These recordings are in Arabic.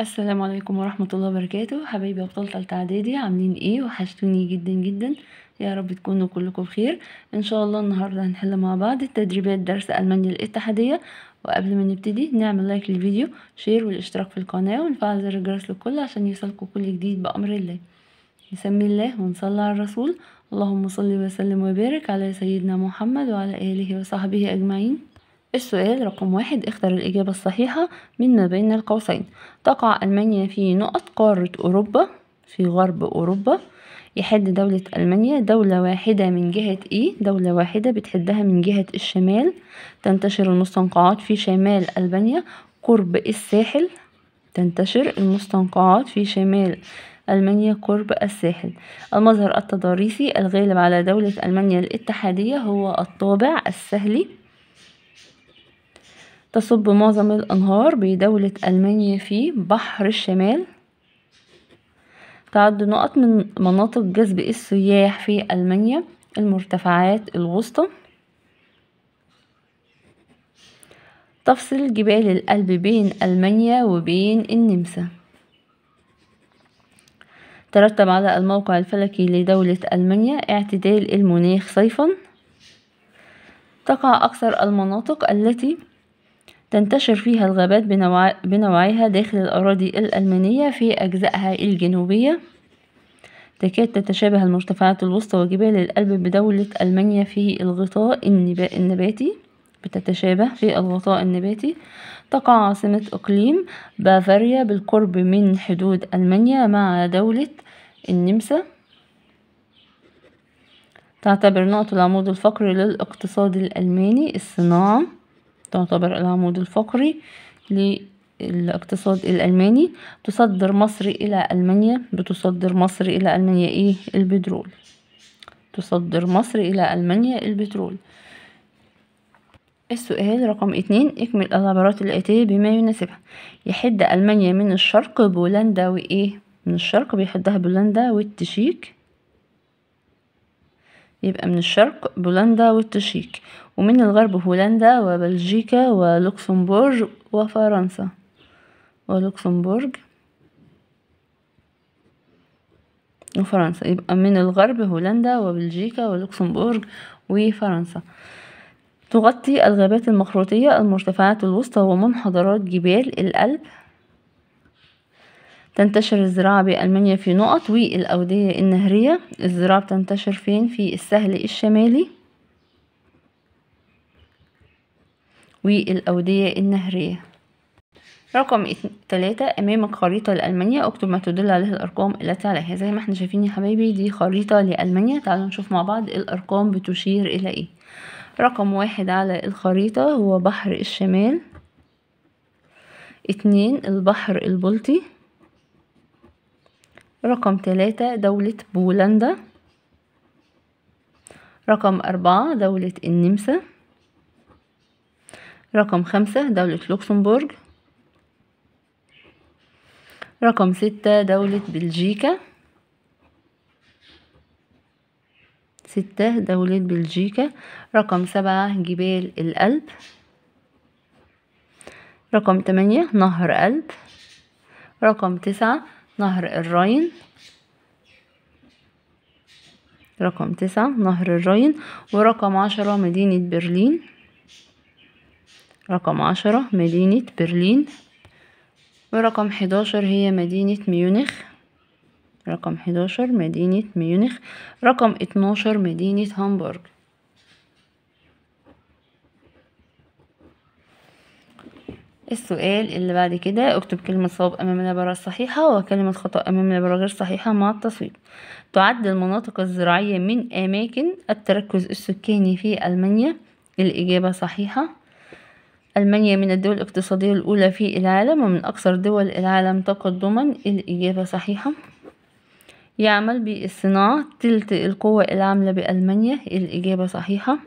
السلام عليكم ورحمة الله وبركاته حبايبي أبطال تلت إعدادي عاملين ايه وحشتوني جدا جدا يا رب تكونوا كلكم بخير ان شاء الله النهاردة هنحل مع بعض التدريبات درس ألمانيا الاتحادية وقبل ما نبتدي نعمل لايك للفيديو شير والاشتراك في القناة ونفعل زر الجرس للكل عشان يوصلكم كل جديد بأمر الله نسمي الله ونصلي على الرسول اللهم صل وسلم وبارك على سيدنا محمد وعلى آله وصحبه أجمعين السؤال رقم واحد اختر الإجابة الصحيحة مما بين القوسين تقع ألمانيا في نقط قارة أوروبا في غرب أوروبا يحد دولة ألمانيا دولة واحدة من جهة إيه دولة واحدة بتحدها من جهة الشمال تنتشر المستنقعات في شمال ألبانيا قرب الساحل تنتشر المستنقعات في شمال ألمانيا قرب الساحل المظهر التضاريسي الغالب على دولة ألمانيا الاتحادية هو الطابع السهلي تصب معظم الأنهار بدولة ألمانيا في بحر الشمال تعد نقط من مناطق جذب السياح في ألمانيا المرتفعات الوسطى تفصل جبال الألب بين ألمانيا وبين النمسا ترتب على الموقع الفلكي لدولة ألمانيا اعتدال المناخ صيفا تقع أكثر المناطق التي تنتشر فيها الغابات بنوعيها داخل الأراضي الألمانية في أجزائها الجنوبية تكاد تتشابه المرتفعات الوسطى وجبال الألب بدولة ألمانيا في الغطاء النباتي بتتشابه في الغطاء النباتي تقع عاصمة إقليم بافاريا بالقرب من حدود ألمانيا مع دولة النمسا تعتبر نقطة العمود الفقري للاقتصاد الألماني الصناعة تعتبر العمود الفقري للاقتصاد الألماني تصدر مصر إلى ألمانيا بتصدر مصر إلى ألمانيا إيه البترول تصدر مصر إلى ألمانيا البترول السؤال رقم اتنين اكمل العبارات الآتية بما يناسبها يحد ألمانيا من الشرق بولندا وإيه من الشرق بيحدها بولندا والتشيك يبقى من الشرق بولندا والتشيك ومن الغرب هولندا وبلجيكا ولوكسمبورغ وفرنسا ولوكسمبورغ وفرنسا يبقى من الغرب هولندا وبلجيكا ولوكسمبورغ وفرنسا تغطي الغابات المخروطية المرتفعات الوسطى ومنحدرات جبال الألب تنتشر الزراعة بألمانيا في نقط والأودية النهرية الزراعة بتنتشر فين في السهل الشمالي والأودية النهرية رقم ثلاثة أمامك خريطة لألمانيا اكتب ما تدل عليه الأرقام التي عليها زي ما احنا شايفين يا حبايبي دي خريطة لألمانيا تعالوا نشوف مع بعض إيه الأرقام بتشير إلى إيه رقم واحد على الخريطة هو بحر الشمال اتنين البحر البلطي رقم ثلاثة دولة بولندا رقم أربعة دولة النمسا رقم خمسة دولة لوكسمبورغ رقم ستة دولة بلجيكا ستة دولة بلجيكا رقم سبعة جبال الألب رقم تمانية نهر ألب رقم تسعة نهر الراين رقم تسعة نهر الراين ورقم عشرة مدينة برلين رقم عشرة مدينة برلين ورقم حداشر هي مدينة ميونخ رقم حداشر مدينة ميونخ رقم اتناشر مدينة هامبورغ السؤال اللي بعد كده اكتب كلمة صواب أمام العبارة الصحيحة وكلمة خطأ أمام العبارة غير صحيحة مع التصويت تعد المناطق الزراعية من أماكن التركز السكاني في ألمانيا الإجابة صحيحة ألمانيا من الدول الاقتصادية الأولى في العالم ومن أكثر دول العالم تقدما الإجابة صحيحة يعمل بالصناعة تلت القوة العاملة بألمانيا الإجابة صحيحة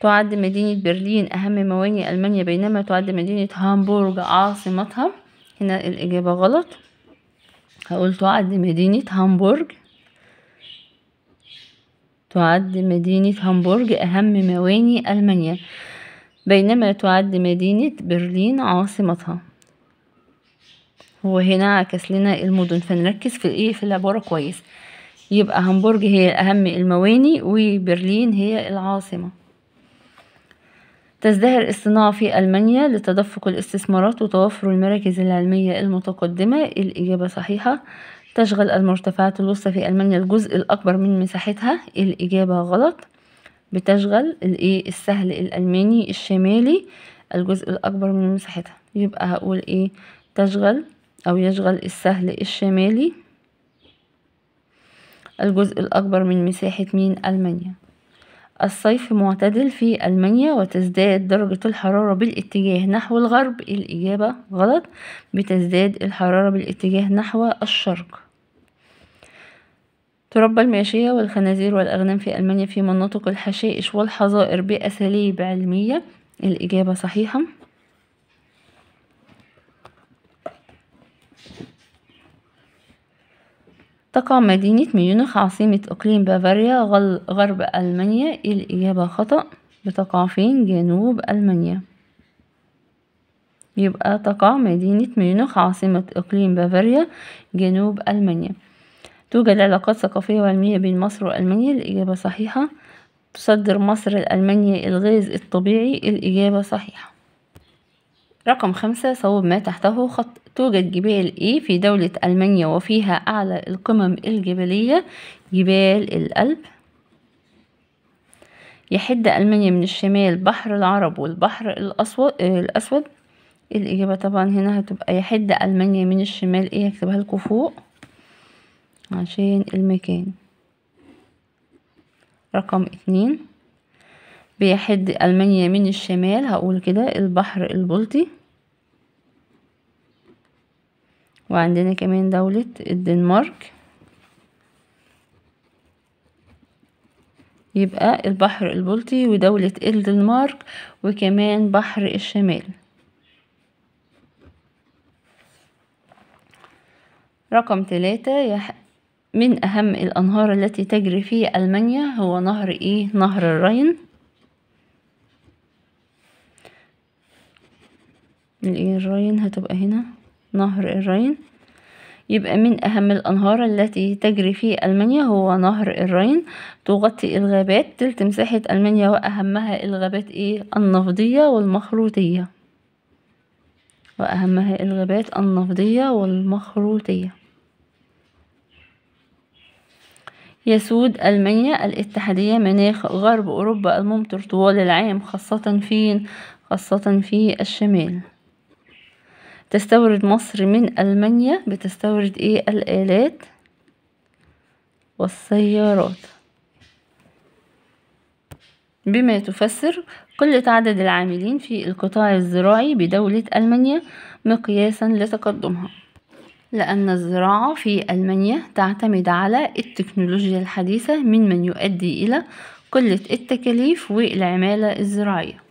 تعد مدينة برلين أهم موانئ ألمانيا بينما تعد مدينة هامبورغ عاصمتها هنا الإجابة غلط هقول تعد مدينة هامبورغ تعد مدينة هامبورغ أهم موانئ ألمانيا بينما تعد مدينة برلين عاصمتها وهنا عكس لنا المدن فنركز في الايه في العبارة كويس يبقى هامبورغ هي أهم الموانئ وبرلين هي العاصمة تزدهر الصناعة في ألمانيا لتدفق الاستثمارات وتوفر المراكز العلمية المتقدمة الإجابة صحيحة تشغل المرتفعات الوسطى في ألمانيا الجزء الأكبر من مساحتها الإجابة غلط بتشغل الإيه السهل الألماني الشمالي الجزء الأكبر من مساحتها يبقى هقول إيه تشغل أو يشغل السهل الشمالي الجزء الأكبر من مساحة مين ألمانيا الصيف معتدل في ألمانيا وتزداد درجة الحرارة بالاتجاه نحو الغرب الإجابة غلط بتزداد الحرارة بالاتجاه نحو الشرق تربى الماشية والخنازير والأغنام في ألمانيا في مناطق الحشائش والحظائر بأساليب علمية الإجابة صحيحة تقع مدينة ميونخ عاصمة إقليم بافاريا غرب ألمانيا إيه الإجابة خطأ بتقع فين جنوب ألمانيا يبقى تقع مدينة ميونخ عاصمة إقليم بافاريا جنوب ألمانيا توجد علاقات ثقافية وعلمية بين مصر وألمانيا الإجابة صحيحة تصدر مصر لألمانيا الغاز الطبيعي الإجابة صحيحة رقم خمسة صوب ما تحته خط توجد جبال إيه في دولة ألمانيا وفيها أعلى القمم الجبلية جبال الألب يحد ألمانيا من الشمال بحر العرب والبحر الأسود, الأسود الإجابة طبعا هنا هتبقى يحد ألمانيا من الشمال إيه هكتبها لكم فوق عشان المكان رقم اتنين بيحد ألمانيا من الشمال هقول كده البحر البلطي وعندنا كمان دولة الدنمارك يبقى البحر البلطي ودولة الدنمارك وكمان بحر الشمال رقم ثلاثة من أهم الأنهار التي تجري في ألمانيا هو نهر إيه؟ نهر الراين الراين إيه؟ هتبقى هنا نهر الراين يبقى من أهم الأنهار التي تجري في ألمانيا هو نهر الراين تغطي الغابات تلت مساحة ألمانيا وأهمها الغابات إيه؟ النفضية والمخروطية وأهمها الغابات النفضية والمخروطية يسود ألمانيا الاتحادية مناخ غرب أوروبا الممطر طوال العام خاصة في خاصة في الشمال تستورد مصر من ألمانيا بتستورد إيه الآلات والسيارات بما تفسر قلة عدد العاملين في القطاع الزراعي بدولة ألمانيا مقياسا لتقدمها لأن الزراعة في ألمانيا تعتمد على التكنولوجيا الحديثة من يؤدي إلى قلة التكاليف والعمالة الزراعية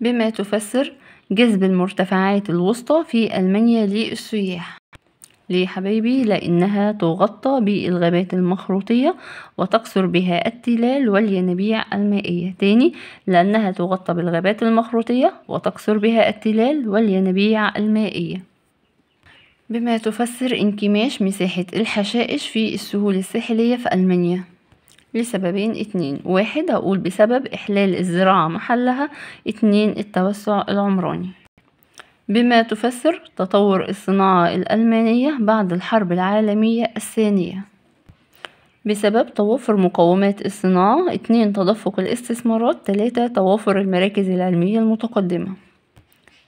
بما تفسر جذب المرتفعات الوسطى في ألمانيا للسياح ليه حبايبي لأنها تغطى بالغابات المخروطية وتكثر بها التلال والينابيع المائية تاني لأنها تغطى بالغابات المخروطية وتكثر بها التلال والينابيع المائية بما تفسر انكماش مساحة الحشائش في السهول الساحلية في ألمانيا لسببين اتنين واحد هقول بسبب إحلال الزراعة محلها اتنين التوسع العمراني بما تفسر تطور الصناعة الألمانية بعد الحرب العالمية الثانية بسبب توفر مقومات الصناعة اتنين تدفق الاستثمارات تلاتة توافر المراكز العلمية المتقدمة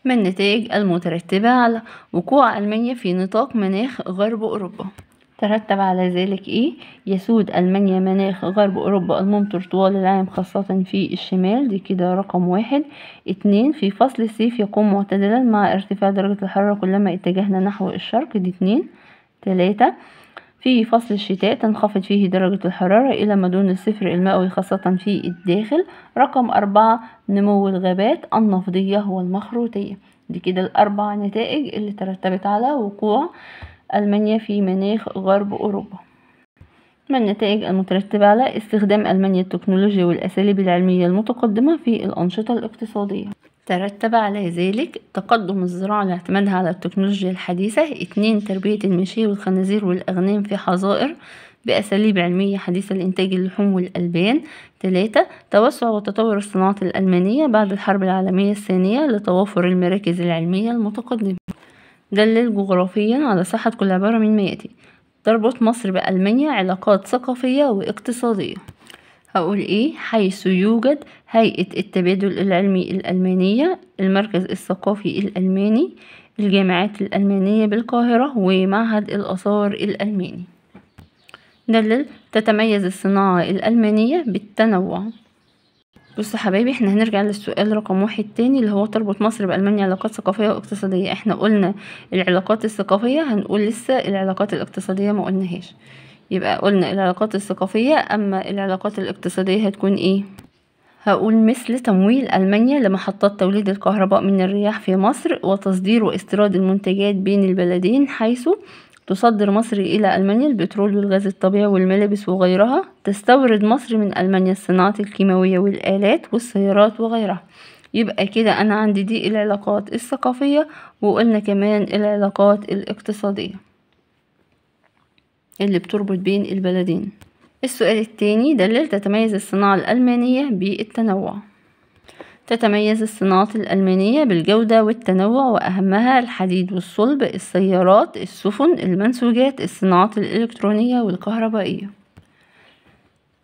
من النتائج المترتبة على وقوع ألمانيا في نطاق مناخ غرب أوروبا ترتب على ذلك إيه؟ يسود ألمانيا مناخ غرب أوروبا الممطر طوال العام خاصة في الشمال دي كده رقم واحد اتنين في فصل الصيف يقوم معتدلا مع ارتفاع درجة الحرارة كلما اتجهنا نحو الشرق دي اتنين تلاتة في فصل الشتاء تنخفض فيه درجة الحرارة إلى ما دون الصفر المئوي خاصة في الداخل رقم أربعة نمو الغابات النفضية والمخروطية دي كده الأربع نتائج اللي ترتبت على وقوع ألمانيا في مناخ غرب أوروبا ما النتائج المترتبة على استخدام ألمانيا التكنولوجيا والأساليب العلمية المتقدمة في الأنشطة الاقتصادية ترتب على ذلك تقدم الزراعة لاعتمادها على التكنولوجيا الحديثة اتنين تربية المشي والخنازير والأغنام في حظائر بأساليب علمية حديثة لإنتاج اللحوم والألبان ثلاثة توسع وتطور الصناعات الألمانية بعد الحرب العالمية الثانية لتوافر المراكز العلمية المتقدمة دلل جغرافيا على صحة كل عبارة من ما يأتي تربط مصر بألمانيا علاقات ثقافية واقتصادية هقول ايه حيث يوجد هيئة التبادل العلمي الألمانية المركز الثقافي الألماني الجامعات الألمانية بالقاهرة ومعهد الآثار الألماني دلل تتميز الصناعة الألمانية بالتنوع بص حبايبي احنا هنرجع للسؤال رقم واحد تاني اللي هو تربط مصر بألمانيا علاقات ثقافية واقتصادية احنا قلنا العلاقات الثقافية هنقول لسه العلاقات الاقتصادية ما قلناهاش يبقى قلنا العلاقات الثقافية أما العلاقات الاقتصادية هتكون إيه؟ هقول مثل تمويل ألمانيا لمحطات توليد الكهرباء من الرياح في مصر وتصدير واستيراد المنتجات بين البلدين حيث تصدر مصر إلى ألمانيا البترول والغاز الطبيعي والملابس وغيرها تستورد مصر من ألمانيا الصناعات الكيماوية والآلات والسيارات وغيرها يبقى كده أنا عندي دي العلاقات الثقافية وقلنا كمان العلاقات الاقتصادية اللي بتربط بين البلدين السؤال الثاني دلل تتميز الصناعة الألمانية بالتنوع تتميز الصناعات الألمانية بالجودة والتنوع وأهمها الحديد والصلب السيارات السفن المنسوجات الصناعات الإلكترونية والكهربائية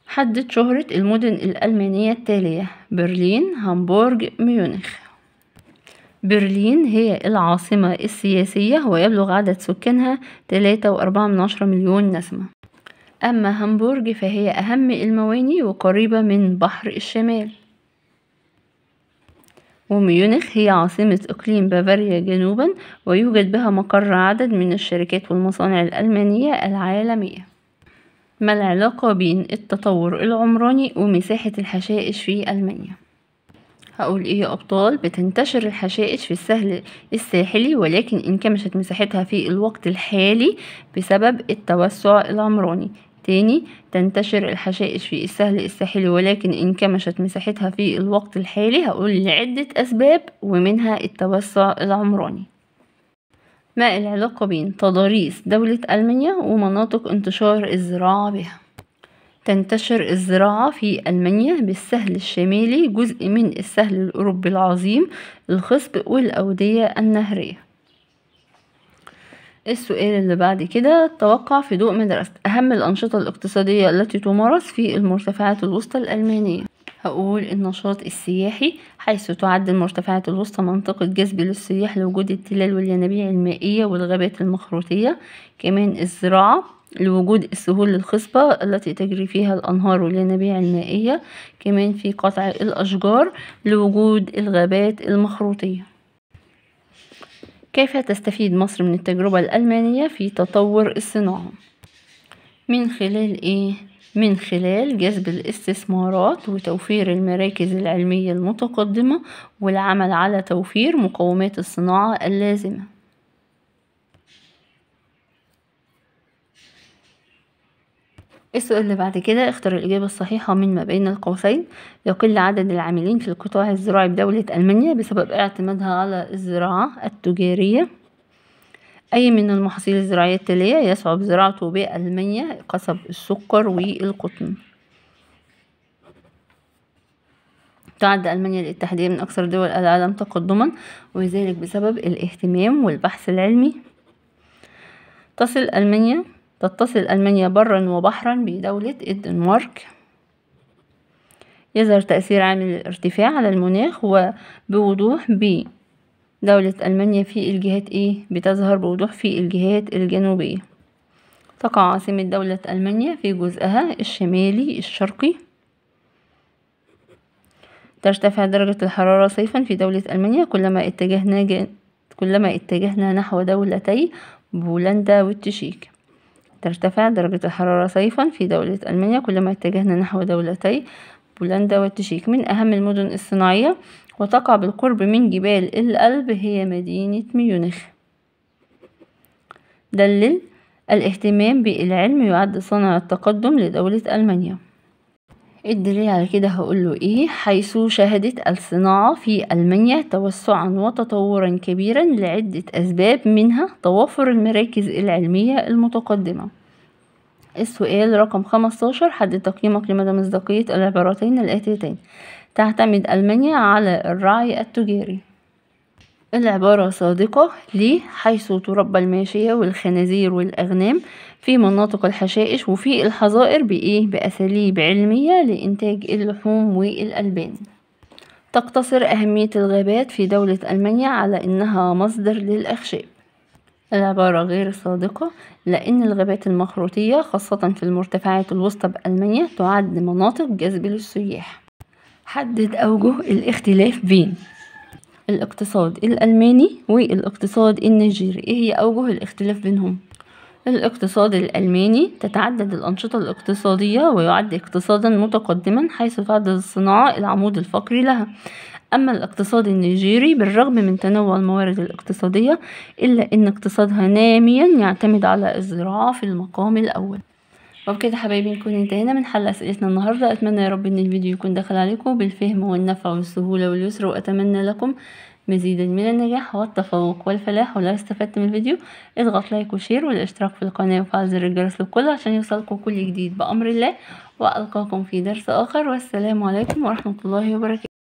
حدد شهرة المدن الألمانية التالية برلين هامبورغ ميونخ برلين هي العاصمة السياسية ويبلغ عدد سكانها 3.4 مليون نسمة أما هامبورغ فهي أهم المواني وقريبة من بحر الشمال وميونخ هي عاصمة إقليم بافاريا جنوبا ويوجد بها مقر عدد من الشركات والمصانع الألمانية العالمية ما العلاقة بين التطور العمراني ومساحة الحشائش في ألمانيا؟ هقول ايه يا ابطال بتنتشر الحشائش في السهل الساحلي ولكن انكمشت مساحتها في الوقت الحالي بسبب التوسع العمراني تاني تنتشر الحشائش في السهل الساحلي ولكن انكمشت مساحتها في الوقت الحالي هقول لعدة أسباب ومنها التوسع العمراني ما العلاقة بين تضاريس دولة ألمانيا ومناطق انتشار الزراعة بها تنتشر الزراعة في ألمانيا بالسهل الشمالي جزء من السهل الأوروبي العظيم الخصب والأودية النهرية السؤال اللي بعد كده توقع في ضوء مدرسة أهم الأنشطة الاقتصادية التي تمارس في المرتفعات الوسطى الألمانية هقول النشاط السياحي حيث تعد المرتفعات الوسطى منطقة جذب للسياح لوجود التلال والينابيع المائية والغابات المخروطية كمان الزراعة لوجود السهول الخصبة التي تجري فيها الأنهار والينابيع المائية كمان في قطع الأشجار لوجود الغابات المخروطية كيف تستفيد مصر من التجربة الألمانية في تطور الصناعة من خلال إيه؟ من خلال جذب الاستثمارات وتوفير المراكز العلمية المتقدمة والعمل على توفير مقومات الصناعة اللازمة السؤال اللي بعد كده اختر الإجابة الصحيحة من ما بين القوسين يقل عدد العاملين في القطاع الزراعي بدولة ألمانيا بسبب اعتمادها على الزراعة التجارية أي من المحاصيل الزراعية التالية يصعب زراعته بألمانيا قصب السكر والقطن تعد ألمانيا الاتحادية من أكثر دول العالم تقدما وذلك بسبب الاهتمام والبحث العلمي تصل ألمانيا تتصل ألمانيا برا وبحرا بدولة الدنمارك يظهر تأثير عامل الارتفاع على المناخ وبوضوح بدولة ألمانيا في الجهات إيه بتظهر بوضوح في الجهات الجنوبية تقع عاصمة دولة ألمانيا في جزءها الشمالي الشرقي ترتفع درجة الحرارة صيفا في دولة ألمانيا كلما اتجهنا كلما اتجهنا نحو دولتي بولندا والتشيك ترتفع درجة الحرارة صيفا في دولة ألمانيا كلما اتجهنا نحو دولتي بولندا والتشيك من أهم المدن الصناعية وتقع بالقرب من جبال الألب هي مدينة ميونخ دلل الاهتمام بالعلم يعد صنع التقدم لدولة ألمانيا الدليل على كده هقوله ايه حيث شهدت الصناعة في ألمانيا توسعا وتطورا كبيرا لعدة أسباب منها توافر المراكز العلمية المتقدمة السؤال رقم 15 حدد تقييمك لمدى مصداقية العبارتين الآتيتين تعتمد ألمانيا على الرعي التجاري العبارة صادقة ليه حيث تربى الماشية والخنازير والأغنام في مناطق الحشائش وفي الحظائر بإيه بأساليب علمية لإنتاج اللحوم والألبان تقتصر أهمية الغابات في دولة ألمانيا على إنها مصدر للأخشاب العبارة غير صادقة لأن الغابات المخروطية خاصة في المرتفعات الوسطى بألمانيا تعد مناطق جذب للسياح حدد أوجه الاختلاف بين الاقتصاد الألماني والاقتصاد النيجيري إيه هي أوجه الاختلاف بينهم الاقتصاد الألماني تتعدد الأنشطة الاقتصادية ويعد اقتصادا متقدما حيث تعد الصناعة العمود الفقري لها أما الاقتصاد النيجيري بالرغم من تنوع الموارد الاقتصادية إلا أن اقتصادها ناميا يعتمد على الزراعة في المقام الأول وبكده حبايبي نكون انتهينا من حل اسئلتنا النهارده اتمنى يا رب ان الفيديو يكون دخل عليكم بالفهم والنفع والسهوله واليسر واتمنى لكم مزيدا من النجاح والتفوق والفلاح ولو استفدت من الفيديو اضغط لايك وشير والاشتراك في القناه وفعل زر الجرس للكل عشان يوصلكم كل جديد بامر الله والقاكم في درس اخر والسلام عليكم ورحمه الله وبركاته